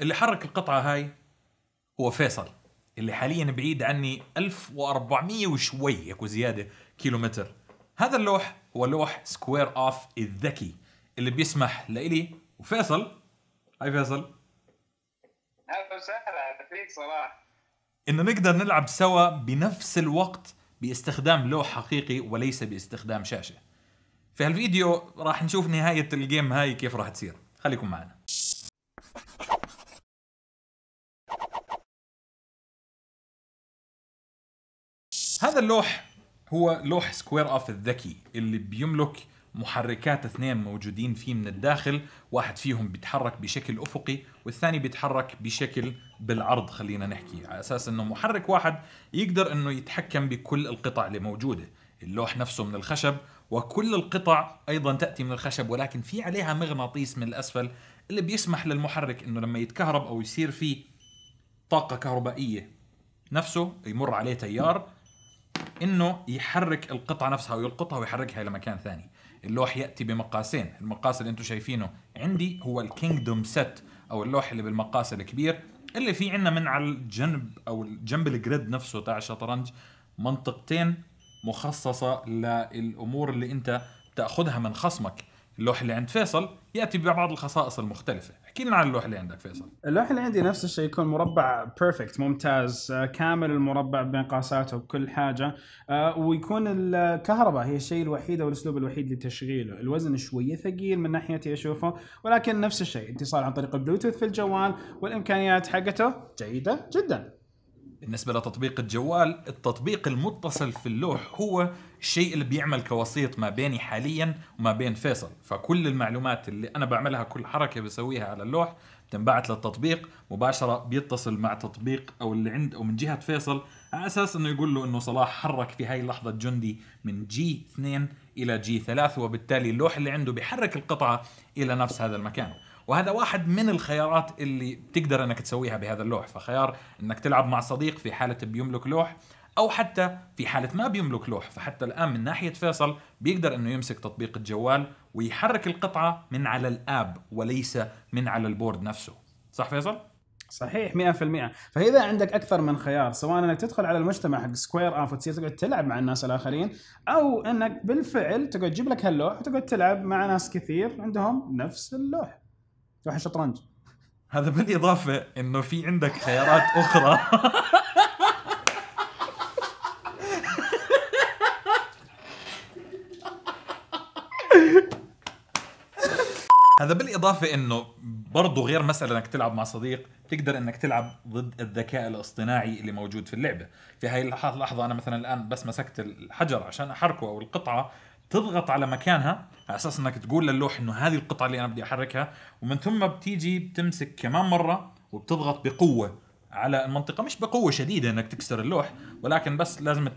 اللي حرك القطعه هاي هو فيصل اللي حاليا بعيد عني 1400 وشوي اكو زياده كيلومتر هذا اللوح هو لوح سكوير اوف الذكي اللي بيسمح لإلي وفيصل هاي فيصل اهلا وسهلا فيك صلاح انه نقدر نلعب سوا بنفس الوقت باستخدام لوح حقيقي وليس باستخدام شاشه في هالفيديو راح نشوف نهايه الجيم هاي كيف راح تصير خليكم معنا هذا اللوح هو لوح سكوير اوف الذكي اللي بيملك محركات اثنين موجودين فيه من الداخل واحد فيهم بيتحرك بشكل أفقي والثاني بيتحرك بشكل بالعرض خلينا نحكي على أساس أنه محرك واحد يقدر أنه يتحكم بكل القطع اللي موجودة اللوح نفسه من الخشب وكل القطع ايضا تاتي من الخشب ولكن في عليها مغناطيس من الاسفل اللي بيسمح للمحرك انه لما يتكهرب او يصير فيه طاقه كهربائيه نفسه يمر عليه تيار انه يحرك القطعه نفسها ويلقطها ويحركها الى مكان ثاني اللوح ياتي بمقاسين المقاس اللي انتم شايفينه عندي هو الكينجدوم سيت او اللوح اللي بالمقاس الكبير اللي في عندنا من على الجنب او جنب الجريد نفسه تاع الشطرنج منطقتين مخصصه للامور اللي انت تاخذها من خصمك اللوح اللي عند فيصل ياتي ببعض الخصائص المختلفه احكي لنا عن اللوحه اللي عندك فيصل اللوحه اللي عندي نفس الشيء يكون مربع بيرفكت ممتاز آه، كامل المربع بمقاساته بكل حاجه آه، ويكون الكهرباء هي الشيء الوحيد او الاسلوب الوحيد لتشغيله الوزن شويه ثقيل من ناحيتي اشوفه ولكن نفس الشيء اتصال عن طريق البلوتوث في الجوال والامكانيات حقته جيده جدا بالنسبه لتطبيق الجوال التطبيق المتصل في اللوح هو الشيء اللي بيعمل كوسيط ما بيني حاليا وما بين فيصل فكل المعلومات اللي انا بعملها كل حركه بسويها على اللوح بتنبعت للتطبيق مباشره بيتصل مع تطبيق او اللي عند او من جهه فيصل على اساس انه يقول له انه صلاح حرك في هاي اللحظه جندي من جي 2 الى جي 3 وبالتالي اللوح اللي عنده بيحرك القطعه الى نفس هذا المكان وهذا واحد من الخيارات اللي بتقدر انك تسويها بهذا اللوح فخيار انك تلعب مع صديق في حاله بيملك لوح او حتى في حاله ما بيملك لوح فحتى الان من ناحيه فيصل بيقدر انه يمسك تطبيق الجوال ويحرك القطعه من على الاب وليس من على البورد نفسه صح فيصل صحيح 100% فاذا عندك اكثر من خيار سواء انك تدخل على المجتمع حق سكوير اف وتصير تقعد تلعب مع الناس الاخرين او انك بالفعل تقعد تجيب لك هاللوح وتقعد تلعب مع ناس كثير عندهم نفس اللوح روح الشطرنج هذا بالاضافه انه في عندك خيارات اخرى هذا بالاضافه انه برضو غير مساله انك تلعب مع صديق تقدر انك تلعب ضد الذكاء الاصطناعي اللي موجود في اللعبه في هاي اللحظه انا مثلا الان بس مسكت الحجر عشان احركه او القطعه تضغط على مكانها على اساس انك تقول للوح انه هذه القطعه اللي انا بدي احركها ومن ثم بتيجي بتمسك كمان مره وبتضغط بقوه على المنطقه مش بقوه شديده انك تكسر اللوح ولكن بس لازم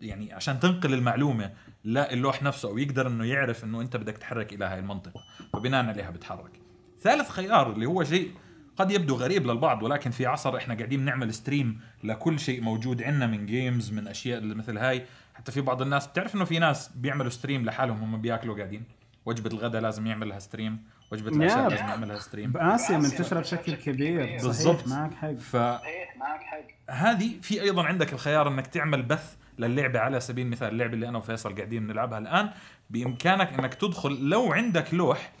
يعني عشان تنقل المعلومه للوح نفسه او يقدر انه يعرف انه انت بدك تحرك الى هاي المنطقه فبناء عليها بتحرك ثالث خيار اللي هو شيء قد يبدو غريب للبعض ولكن في عصر احنا قاعدين نعمل ستريم لكل شيء موجود عندنا من جيمز من اشياء مثل هاي حتى في بعض الناس بتعرف انه في ناس بيعملوا ستريم لحالهم هم بياكلوا قاعدين وجبه الغداء لازم يعملها ستريم وجبه العشاء لازم يعملها ستريم باسيا منتشره بشكل كبير بالضبط معك حق ف معك حق هذه في ايضا عندك الخيار انك تعمل بث للعبه على سبيل المثال اللعبه اللي انا وفيصل قاعدين نلعبها الان بامكانك انك تدخل لو عندك لوح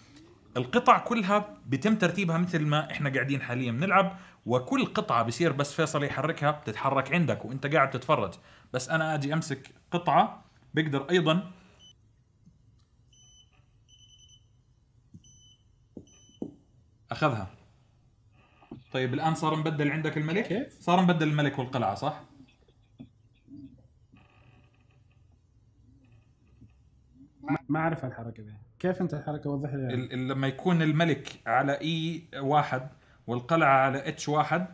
القطع كلها بتم ترتيبها مثل ما احنا قاعدين حاليا بنلعب وكل قطعه بصير بس فيصل يحركها بتتحرك عندك وانت قاعد تتفرج بس انا اجي امسك قطعه بقدر ايضا اخذها طيب الان صار مبدل عندك الملك صار مبدل الملك والقلعه صح ما اعرف الحركه دي كيف انت الحركه وضح لي ال- لما يكون الملك على اي e واحد والقلعه على اتش واحد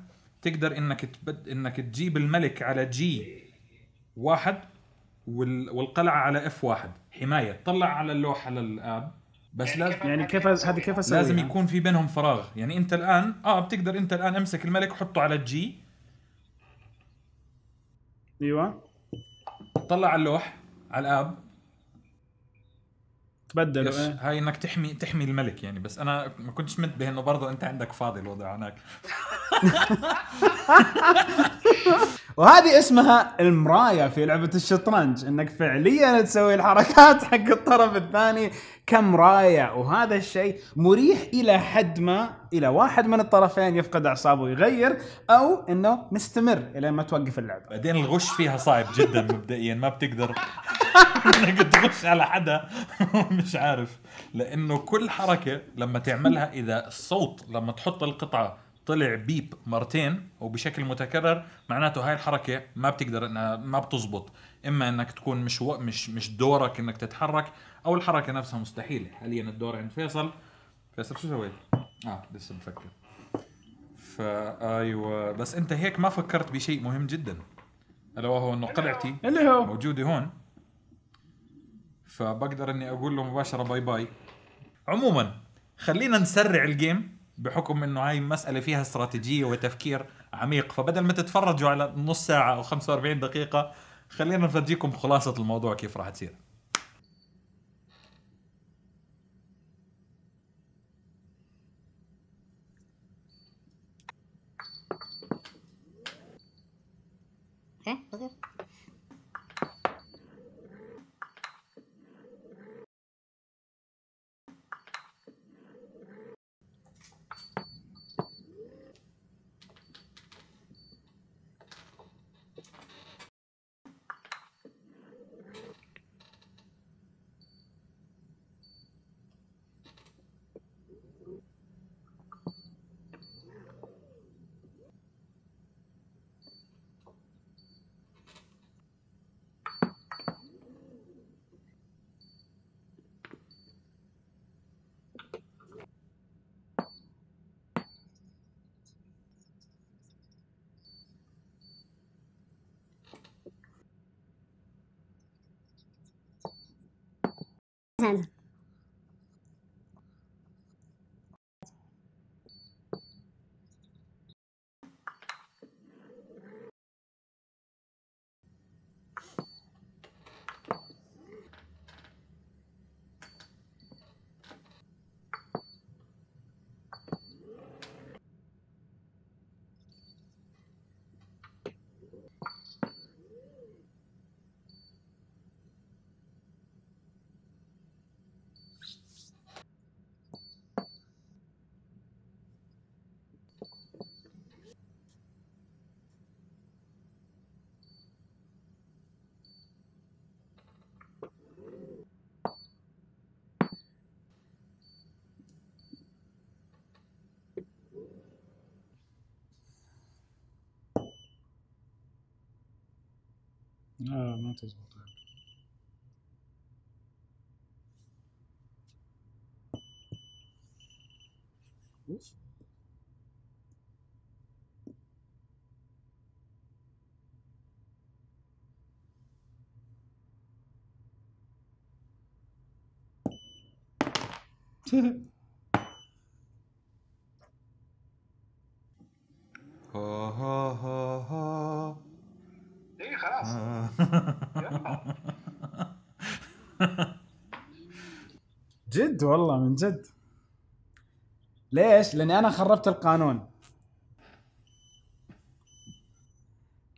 تقدر انك تبد انك تجيب الملك على جي واحد والقلعه على اف واحد حمايه طلع على اللوحه للاب بس لازم يعني كيف هذه كيف اسوي لازم يكون في بينهم فراغ يعني انت الان اه بتقدر انت الان امسك الملك وحطه على الجي ايوه طلع على اللوح على الاب تبدل إيه. هاي انك تحمي تحمي الملك يعني بس انا ما كنتش منتبه انه برضه انت عندك فاضي الوضع هناك وهذه اسمها المرايه في لعبه الشطرنج انك فعليا تسوي الحركات حق الطرف الثاني كمرايه وهذا الشيء مريح الى حد ما الى واحد من الطرفين يفقد اعصابه ويغير او انه مستمر الى ما توقف اللعبه بعدين الغش فيها صعب جدا مبدئيا ما بتقدر انك تخش على حدا مش عارف لانه كل حركه لما تعملها اذا الصوت لما تحط القطعه طلع بيب مرتين وبشكل متكرر معناته هاي الحركه ما بتقدر انها ما بتزبط اما انك تكون مش و... مش مش دورك انك تتحرك او الحركه نفسها مستحيله حاليا الدور عند فيصل فيصل شو سويت؟ اه لسه بفكر ايوه بس انت هيك ما فكرت بشيء مهم جدا الا وهو انه قلعتي اللي هو موجوده هون فبقدر اني اقول له مباشره باي باي عموما خلينا نسرع الجيم بحكم انه هاي مساله فيها استراتيجيه وتفكير عميق فبدل ما تتفرجوا على نص ساعه او 45 دقيقه خلينا نفرجيكم خلاصه الموضوع كيف راح تصير ها إيه، answer. No, not as well timed. جد والله من جد ليش؟ لاني انا خربت القانون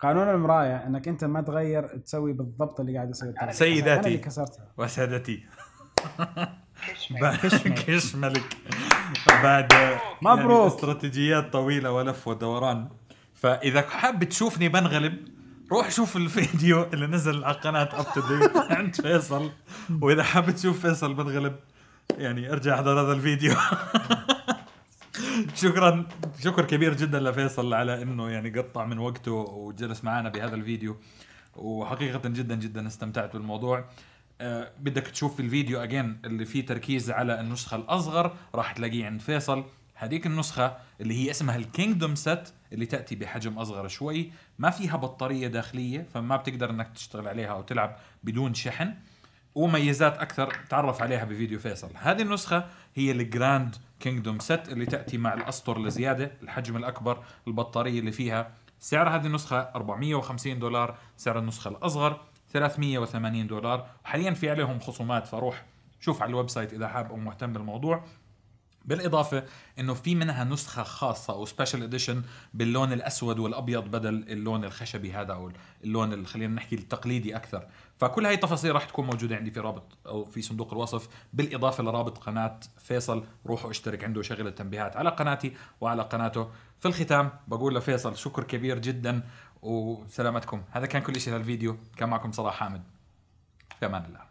قانون المرايه انك انت ما تغير تسوي بالضبط اللي قاعد يصير طيب، سيداتي اللي كسرتها وسادتي كش ملك بعد يعني مبروك يعني استراتيجيات طويله ولف ودوران فاذا حاب تشوفني بنغلب روح شوف الفيديو اللي نزل على قناه اب تو ديت عند فيصل واذا حاب تشوف فيصل بنغلب يعني ارجع احضر هذا الفيديو شكرا شكر كبير جدا لفيصل على انه يعني قطع من وقته وجلس معنا بهذا الفيديو وحقيقه جدا جدا استمتعت بالموضوع آه، بدك تشوف الفيديو اجين اللي فيه تركيز على النسخه الاصغر راح تلاقيه عند فيصل هذيك النسخه اللي هي اسمها الكينجدوم سيت اللي تاتي بحجم اصغر شوي ما فيها بطاريه داخليه فما بتقدر انك تشتغل عليها او تلعب بدون شحن وميزات اكثر تعرف عليها بفيديو فيصل هذه النسخه هي الجراند كينجدوم سيت اللي تاتي مع الاسطر الزياده الحجم الاكبر البطاريه اللي فيها سعر هذه النسخه 450 دولار سعر النسخه الاصغر 380 دولار وحاليا في عليهم خصومات فروح شوف على الويب سايت اذا حاب او مهتم بالموضوع بالاضافه انه في منها نسخه خاصه او سبيشال اديشن باللون الاسود والابيض بدل اللون الخشبي هذا او اللون اللي خلينا نحكي التقليدي اكثر فكل هاي التفاصيل راح تكون موجوده عندي في رابط او في صندوق الوصف بالاضافه لرابط قناه فيصل روحوا اشترك عنده وشغل التنبيهات على قناتي وعلى قناته في الختام بقول لفيصل شكر كبير جدا وسلامتكم هذا كان كل شيء للفيديو كان معكم صلاح حامد في امان الله